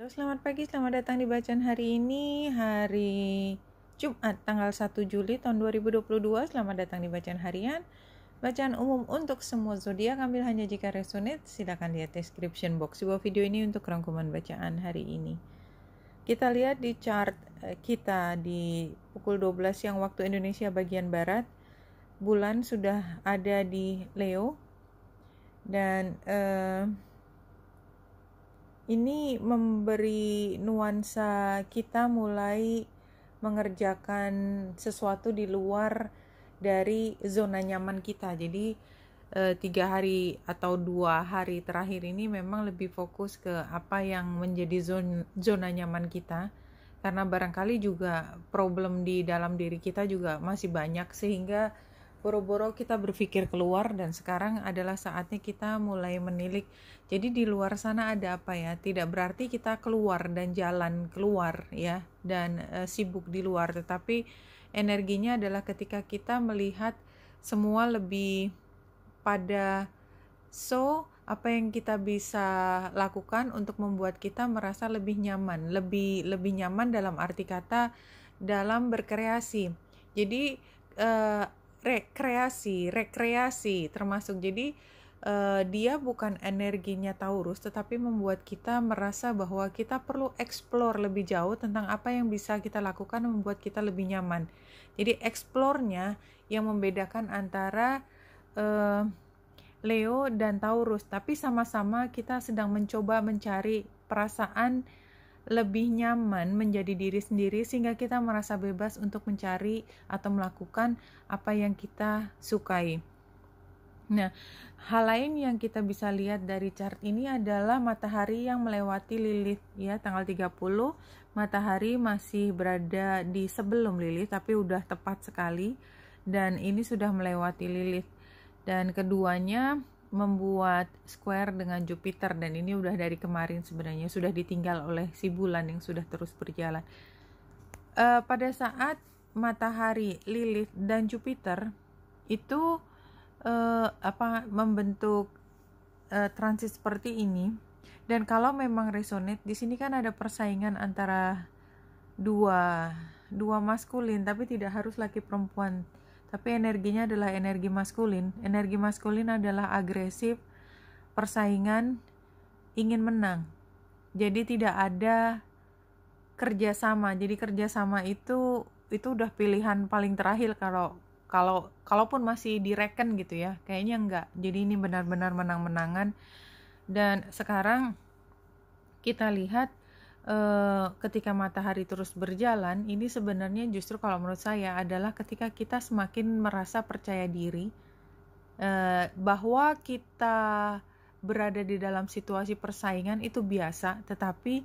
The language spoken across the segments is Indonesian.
Halo, selamat pagi, selamat datang di bacaan hari ini, hari Jumat tanggal 1 Juli tahun 2022. Selamat datang di bacaan harian. Bacaan umum untuk semua zodiak ambil hanya jika resonate. Silakan lihat description box di bawah video ini untuk rangkuman bacaan hari ini. Kita lihat di chart eh, kita di pukul 12 yang waktu Indonesia bagian barat. Bulan sudah ada di Leo dan uh, ini memberi nuansa kita mulai mengerjakan sesuatu di luar dari zona nyaman kita jadi eh, tiga hari atau dua hari terakhir ini memang lebih fokus ke apa yang menjadi zona, zona nyaman kita karena barangkali juga problem di dalam diri kita juga masih banyak sehingga boro-boro kita berpikir keluar dan sekarang adalah saatnya kita mulai menilik. Jadi di luar sana ada apa ya? Tidak berarti kita keluar dan jalan keluar ya dan e, sibuk di luar, tetapi energinya adalah ketika kita melihat semua lebih pada so apa yang kita bisa lakukan untuk membuat kita merasa lebih nyaman, lebih lebih nyaman dalam arti kata dalam berkreasi. Jadi eh, rekreasi, rekreasi termasuk jadi uh, dia bukan energinya Taurus tetapi membuat kita merasa bahwa kita perlu explore lebih jauh tentang apa yang bisa kita lakukan membuat kita lebih nyaman. Jadi explore-nya yang membedakan antara uh, Leo dan Taurus, tapi sama-sama kita sedang mencoba mencari perasaan lebih nyaman menjadi diri sendiri sehingga kita merasa bebas untuk mencari atau melakukan apa yang kita sukai. Nah, hal lain yang kita bisa lihat dari chart ini adalah matahari yang melewati lilith ya tanggal 30 matahari masih berada di sebelum lilith tapi udah tepat sekali dan ini sudah melewati lilith dan keduanya membuat square dengan Jupiter dan ini udah dari kemarin sebenarnya sudah ditinggal oleh si bulan yang sudah terus berjalan. E, pada saat matahari, Lilith dan Jupiter itu e, apa membentuk e, transit seperti ini. Dan kalau memang resonate di sini kan ada persaingan antara dua dua maskulin tapi tidak harus laki perempuan tapi energinya adalah energi maskulin. Energi maskulin adalah agresif, persaingan, ingin menang. Jadi tidak ada kerjasama. Jadi kerjasama itu itu udah pilihan paling terakhir kalau kalau kalaupun masih direken gitu ya, kayaknya enggak. Jadi ini benar-benar menang-menangan. Dan sekarang kita lihat Eh, ketika matahari terus berjalan ini sebenarnya justru kalau menurut saya adalah ketika kita semakin merasa percaya diri eh, bahwa kita berada di dalam situasi persaingan itu biasa tetapi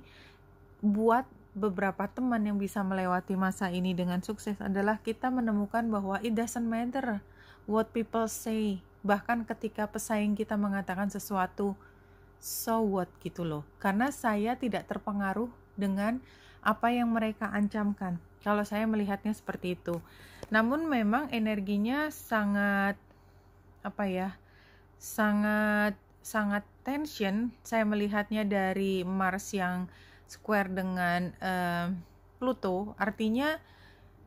buat beberapa teman yang bisa melewati masa ini dengan sukses adalah kita menemukan bahwa it doesn't matter what people say bahkan ketika pesaing kita mengatakan sesuatu so what gitu loh. Karena saya tidak terpengaruh dengan apa yang mereka ancamkan. Kalau saya melihatnya seperti itu. Namun memang energinya sangat apa ya? sangat sangat tension. Saya melihatnya dari Mars yang square dengan uh, Pluto, artinya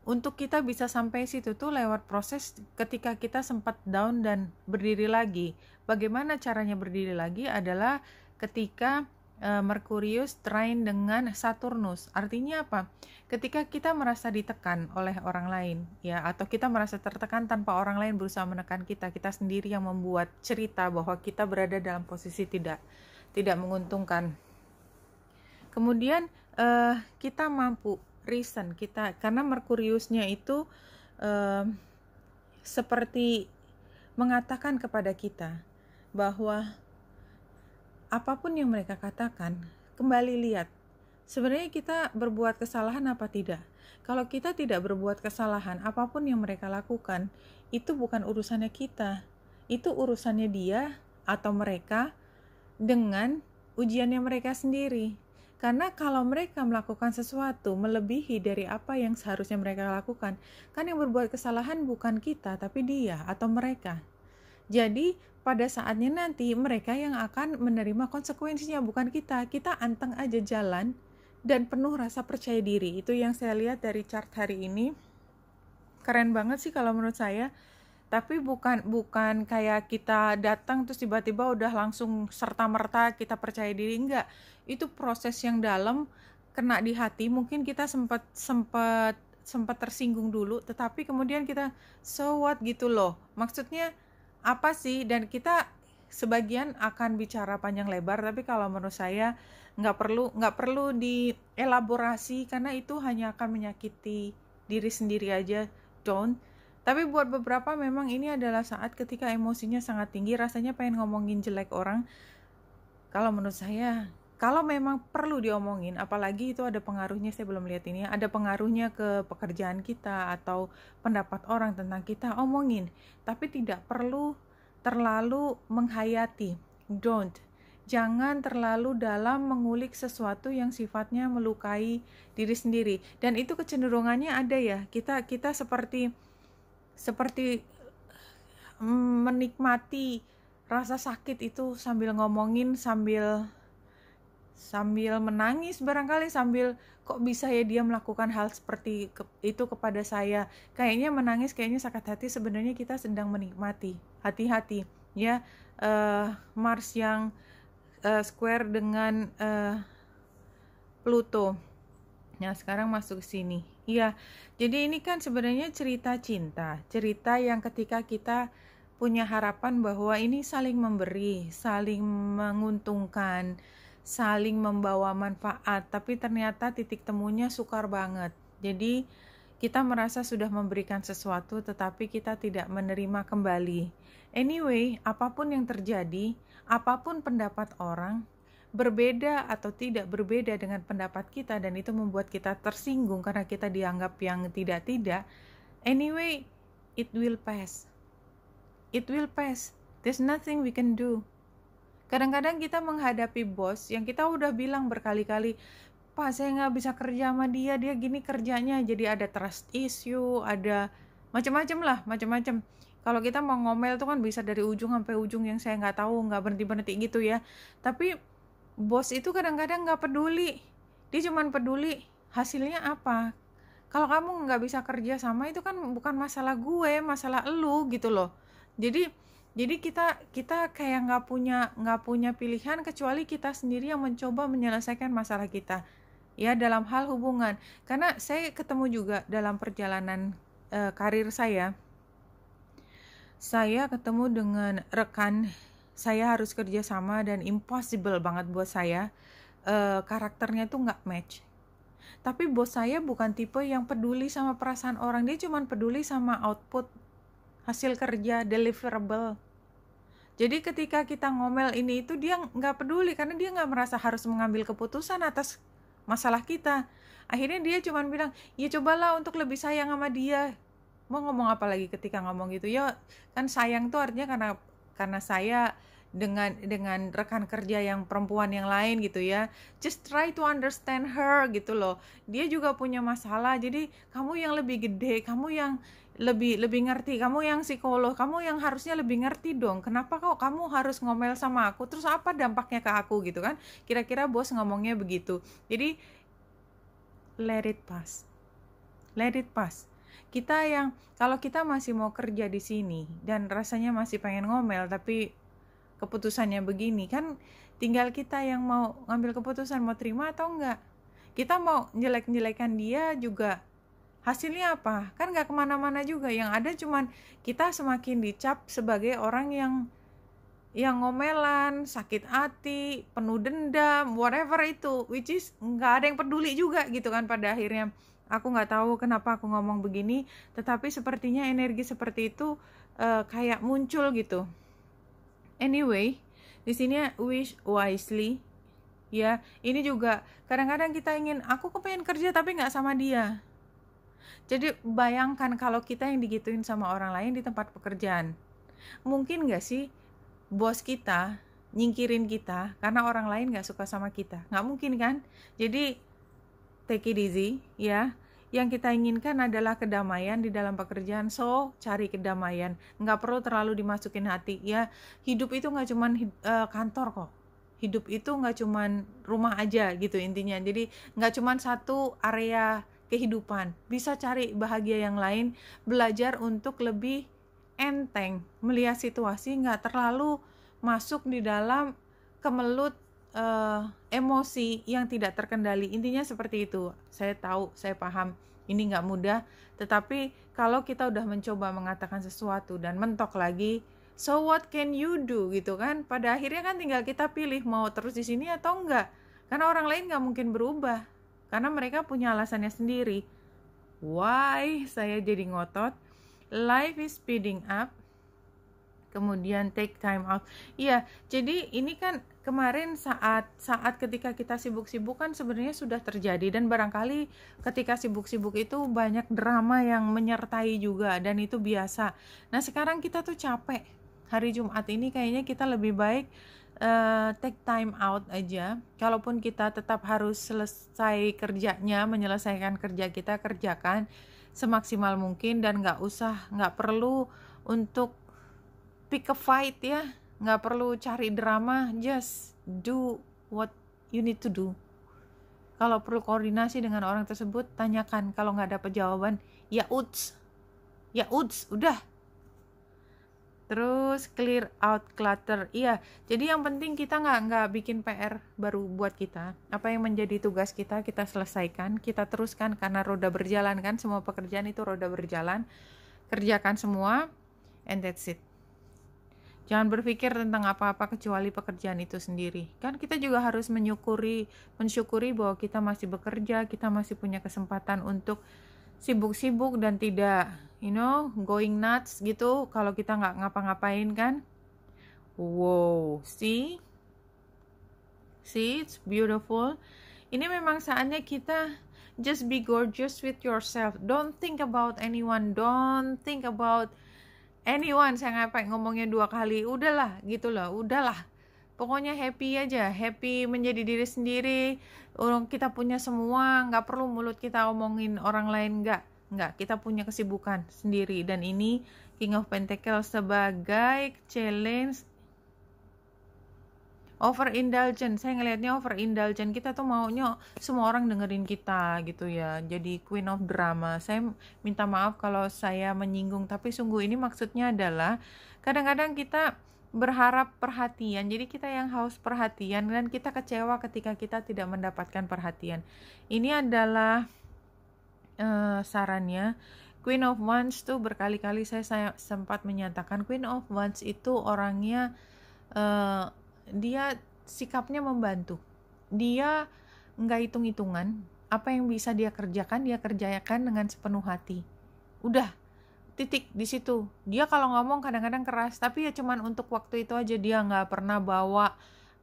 untuk kita bisa sampai situ tuh lewat proses ketika kita sempat down dan berdiri lagi. Bagaimana caranya berdiri lagi adalah ketika uh, Merkurius terain dengan Saturnus. Artinya apa? Ketika kita merasa ditekan oleh orang lain, ya, atau kita merasa tertekan tanpa orang lain berusaha menekan kita, kita sendiri yang membuat cerita bahwa kita berada dalam posisi tidak tidak menguntungkan. Kemudian uh, kita mampu Kristen kita karena Merkuriusnya itu uh, seperti mengatakan kepada kita bahwa apapun yang mereka katakan kembali lihat sebenarnya kita berbuat kesalahan apa tidak kalau kita tidak berbuat kesalahan apapun yang mereka lakukan itu bukan urusannya kita itu urusannya dia atau mereka dengan ujiannya mereka sendiri karena kalau mereka melakukan sesuatu melebihi dari apa yang seharusnya mereka lakukan, kan yang berbuat kesalahan bukan kita, tapi dia atau mereka. Jadi, pada saatnya nanti mereka yang akan menerima konsekuensinya, bukan kita. Kita anteng aja jalan dan penuh rasa percaya diri. Itu yang saya lihat dari chart hari ini. Keren banget sih kalau menurut saya tapi bukan bukan kayak kita datang terus tiba-tiba udah langsung serta merta kita percaya diri enggak itu proses yang dalam kena di hati mungkin kita sempat sempat sempat tersinggung dulu tetapi kemudian kita so what gitu loh maksudnya apa sih dan kita sebagian akan bicara panjang lebar tapi kalau menurut saya nggak perlu nggak perlu dielaborasi karena itu hanya akan menyakiti diri sendiri aja don't tapi buat beberapa memang ini adalah saat ketika emosinya sangat tinggi, rasanya pengen ngomongin jelek orang. Kalau menurut saya, kalau memang perlu diomongin, apalagi itu ada pengaruhnya, saya belum lihat ini, ya, ada pengaruhnya ke pekerjaan kita atau pendapat orang tentang kita, omongin. Tapi tidak perlu terlalu menghayati. Don't. Jangan terlalu dalam mengulik sesuatu yang sifatnya melukai diri sendiri. Dan itu kecenderungannya ada ya. Kita kita seperti seperti mm, menikmati rasa sakit itu sambil ngomongin sambil sambil menangis barangkali sambil kok bisa ya dia melakukan hal seperti itu kepada saya kayaknya menangis kayaknya sakit hati sebenarnya kita sedang menikmati hati-hati ya uh, Mars yang uh, square dengan uh, Pluto nah sekarang masuk ke sini Iya, jadi ini kan sebenarnya cerita cinta, cerita yang ketika kita punya harapan bahwa ini saling memberi, saling menguntungkan, saling membawa manfaat, tapi ternyata titik temunya sukar banget. Jadi kita merasa sudah memberikan sesuatu tetapi kita tidak menerima kembali. Anyway, apapun yang terjadi, apapun pendapat orang, berbeda atau tidak berbeda dengan pendapat kita dan itu membuat kita tersinggung karena kita dianggap yang tidak-tidak anyway it will pass it will pass there's nothing we can do kadang-kadang kita menghadapi bos yang kita udah bilang berkali-kali pak saya nggak bisa kerja sama dia dia gini kerjanya jadi ada trust issue ada macam-macam lah macam-macam kalau kita mau ngomel tuh kan bisa dari ujung sampai ujung yang saya nggak tahu nggak berhenti berhenti gitu ya tapi bos itu kadang-kadang nggak peduli dia cuma peduli hasilnya apa kalau kamu nggak bisa kerja sama itu kan bukan masalah gue masalah elu gitu loh jadi jadi kita kita kayak nggak punya nggak punya pilihan kecuali kita sendiri yang mencoba menyelesaikan masalah kita ya dalam hal hubungan karena saya ketemu juga dalam perjalanan e, karir saya saya ketemu dengan rekan saya harus kerja sama dan impossible banget buat saya uh, karakternya tuh nggak match tapi bos saya bukan tipe yang peduli sama perasaan orang dia cuma peduli sama output hasil kerja deliverable jadi ketika kita ngomel ini itu dia nggak peduli karena dia nggak merasa harus mengambil keputusan atas masalah kita akhirnya dia cuma bilang ya cobalah untuk lebih sayang sama dia mau ngomong apa lagi ketika ngomong gitu ya kan sayang tuh artinya karena karena saya dengan dengan rekan kerja yang perempuan yang lain gitu ya just try to understand her gitu loh dia juga punya masalah jadi kamu yang lebih gede kamu yang lebih lebih ngerti kamu yang psikolog kamu yang harusnya lebih ngerti dong kenapa kok kamu harus ngomel sama aku terus apa dampaknya ke aku gitu kan kira-kira bos ngomongnya begitu jadi let it pass let it pass kita yang kalau kita masih mau kerja di sini dan rasanya masih pengen ngomel tapi keputusannya begini kan tinggal kita yang mau ngambil keputusan mau terima atau enggak kita mau jelek-jelekan dia juga hasilnya apa kan nggak kemana-mana juga yang ada cuman kita semakin dicap sebagai orang yang yang ngomelan, sakit hati, penuh dendam, whatever itu, which is nggak ada yang peduli juga gitu kan pada akhirnya. Aku nggak tahu kenapa aku ngomong begini, tetapi sepertinya energi seperti itu uh, kayak muncul gitu. Anyway, di sini wish wisely ya ini juga kadang-kadang kita ingin aku kepengen kerja tapi nggak sama dia jadi bayangkan kalau kita yang digituin sama orang lain di tempat pekerjaan mungkin nggak sih bos kita nyingkirin kita karena orang lain nggak suka sama kita nggak mungkin kan jadi take it easy ya yang kita inginkan adalah kedamaian di dalam pekerjaan, so cari kedamaian. Nggak perlu terlalu dimasukin hati. Ya, hidup itu nggak cuma uh, eh, kantor kok. Hidup itu nggak cuma rumah aja gitu intinya. Jadi nggak cuma satu area kehidupan. Bisa cari bahagia yang lain. Belajar untuk lebih enteng melihat situasi, nggak terlalu masuk di dalam kemelut uh, emosi yang tidak terkendali. Intinya seperti itu. Saya tahu, saya paham. Ini nggak mudah. Tetapi kalau kita udah mencoba mengatakan sesuatu dan mentok lagi, so what can you do gitu kan? Pada akhirnya kan tinggal kita pilih mau terus di sini atau enggak. Karena orang lain nggak mungkin berubah. Karena mereka punya alasannya sendiri. Why saya jadi ngotot? Life is speeding up. Kemudian take time out. Iya, jadi ini kan kemarin saat saat ketika kita sibuk-sibuk kan sebenarnya sudah terjadi dan barangkali ketika sibuk-sibuk itu banyak drama yang menyertai juga dan itu biasa. Nah, sekarang kita tuh capek. Hari Jumat ini kayaknya kita lebih baik uh, take time out aja. Kalaupun kita tetap harus selesai kerjanya, menyelesaikan kerja kita kerjakan semaksimal mungkin dan nggak usah nggak perlu untuk pick a fight ya nggak perlu cari drama just do what you need to do kalau perlu koordinasi dengan orang tersebut tanyakan kalau nggak dapat jawaban ya uts ya uts udah terus clear out clutter iya jadi yang penting kita nggak nggak bikin PR baru buat kita apa yang menjadi tugas kita kita selesaikan kita teruskan karena roda berjalan kan semua pekerjaan itu roda berjalan kerjakan semua and that's it Jangan berpikir tentang apa-apa kecuali pekerjaan itu sendiri. Kan kita juga harus menyukuri, mensyukuri bahwa kita masih bekerja, kita masih punya kesempatan untuk sibuk-sibuk dan tidak, you know, going nuts gitu kalau kita nggak ngapa-ngapain kan. Wow, see? See, it's beautiful. Ini memang saatnya kita just be gorgeous with yourself. Don't think about anyone. Don't think about anyone saya ngapain ngomongnya dua kali udahlah gitu loh udahlah pokoknya happy aja happy menjadi diri sendiri orang kita punya semua nggak perlu mulut kita omongin orang lain nggak nggak kita punya kesibukan sendiri dan ini King of Pentacles sebagai challenge Over indulgent, saya ngelihatnya indulgent kita tuh maunya semua orang dengerin kita gitu ya jadi queen of drama saya minta maaf kalau saya menyinggung tapi sungguh ini maksudnya adalah kadang-kadang kita berharap perhatian. Jadi kita yang haus perhatian dan kita kecewa ketika kita tidak mendapatkan perhatian. Ini adalah uh, sarannya. Queen of Wands tuh berkali-kali saya, saya sempat menyatakan Queen of Wands itu orangnya uh, dia sikapnya membantu dia nggak hitung-hitungan apa yang bisa dia kerjakan dia kerjakan dengan sepenuh hati udah titik di situ dia kalau ngomong kadang-kadang keras tapi ya cuman untuk waktu itu aja dia nggak pernah bawa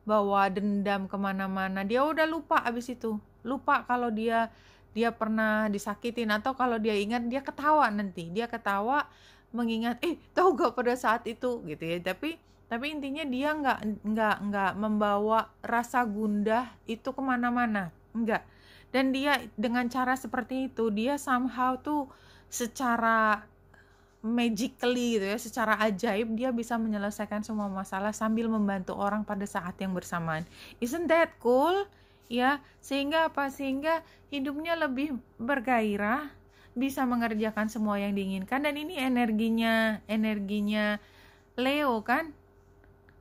bawa dendam kemana-mana dia udah lupa abis itu lupa kalau dia dia pernah disakitin atau kalau dia ingat dia ketawa nanti dia ketawa mengingat eh tau gak pada saat itu gitu ya tapi tapi intinya dia nggak nggak nggak membawa rasa gundah itu kemana-mana nggak dan dia dengan cara seperti itu dia somehow tuh secara magically gitu ya secara ajaib dia bisa menyelesaikan semua masalah sambil membantu orang pada saat yang bersamaan isn't that cool ya sehingga apa sehingga hidupnya lebih bergairah bisa mengerjakan semua yang diinginkan dan ini energinya energinya Leo kan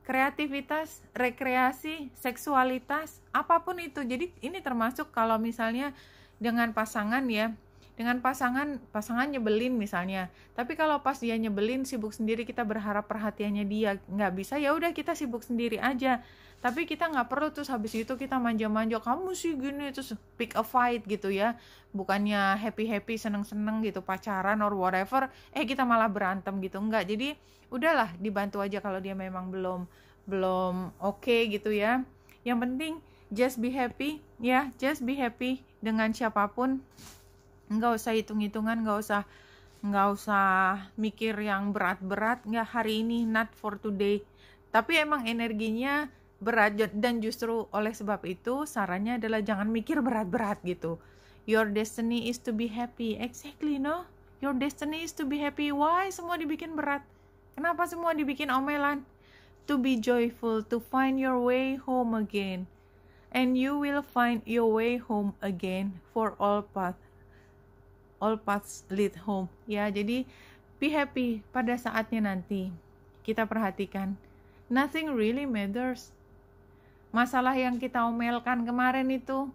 kreativitas, rekreasi, seksualitas, apapun itu. Jadi ini termasuk kalau misalnya dengan pasangan ya, dengan pasangan pasangan nyebelin misalnya tapi kalau pas dia nyebelin sibuk sendiri kita berharap perhatiannya dia nggak bisa ya udah kita sibuk sendiri aja tapi kita nggak perlu terus habis itu kita manja-manja kamu sih gini terus pick a fight gitu ya bukannya happy happy seneng seneng gitu pacaran or whatever eh kita malah berantem gitu nggak jadi udahlah dibantu aja kalau dia memang belum belum oke okay gitu ya yang penting just be happy ya just be happy dengan siapapun nggak usah hitung-hitungan nggak usah nggak usah mikir yang berat-berat nggak hari ini not for today tapi emang energinya berat dan justru oleh sebab itu sarannya adalah jangan mikir berat-berat gitu your destiny is to be happy exactly no your destiny is to be happy why semua dibikin berat kenapa semua dibikin omelan to be joyful, to find your way home again. And you will find your way home again for all path all paths lead home ya jadi be happy pada saatnya nanti kita perhatikan nothing really matters masalah yang kita omelkan kemarin itu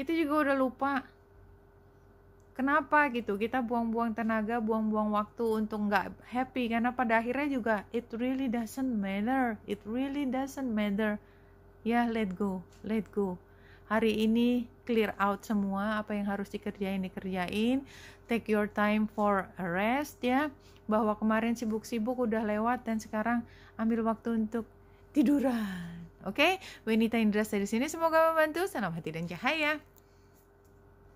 kita juga udah lupa kenapa gitu kita buang-buang tenaga buang-buang waktu untuk nggak happy karena pada akhirnya juga it really doesn't matter it really doesn't matter ya yeah, let go let go hari ini clear out semua apa yang harus dikerjain dikerjain take your time for a rest ya bahwa kemarin sibuk-sibuk udah lewat dan sekarang ambil waktu untuk tiduran oke okay? Wenita Indra dari sini semoga membantu salam hati dan cahaya